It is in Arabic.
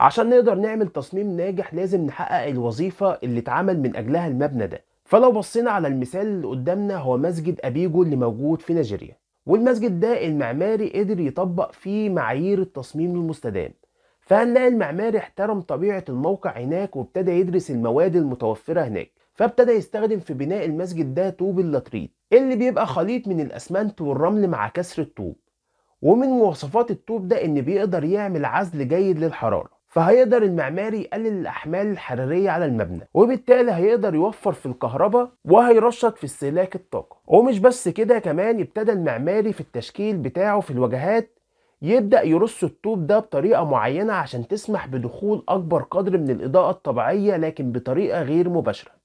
عشان نقدر نعمل تصميم ناجح لازم نحقق الوظيفة اللي اتعمل من أجلها المبنى ده فلو بصينا على المثال اللي قدامنا هو مسجد أبيجو اللي موجود في نيجيريا والمسجد ده المعماري قدر يطبق فيه معايير التصميم المستدام فهنلاقي المعماري احترم طبيعة الموقع هناك وابتدى يدرس المواد المتوفرة هناك فابتدى يستخدم في بناء المسجد ده طوب اللاتريت اللي بيبقى خليط من الأسمنت والرمل مع كسر الطوب ومن مواصفات الطوب ده إن بيقدر يعمل عزل جيد للحرارة فهيقدر المعماري يقلل الأحمال الحرارية على المبنى وبالتالي هيقدر يوفر في الكهرباء وهيرشط في استهلاك الطاقة ومش بس كده كمان ابتدى المعماري في التشكيل بتاعه في الواجهات يبدأ يرص الطوب ده بطريقة معينة عشان تسمح بدخول أكبر قدر من الإضاءة الطبيعية لكن بطريقة غير مباشرة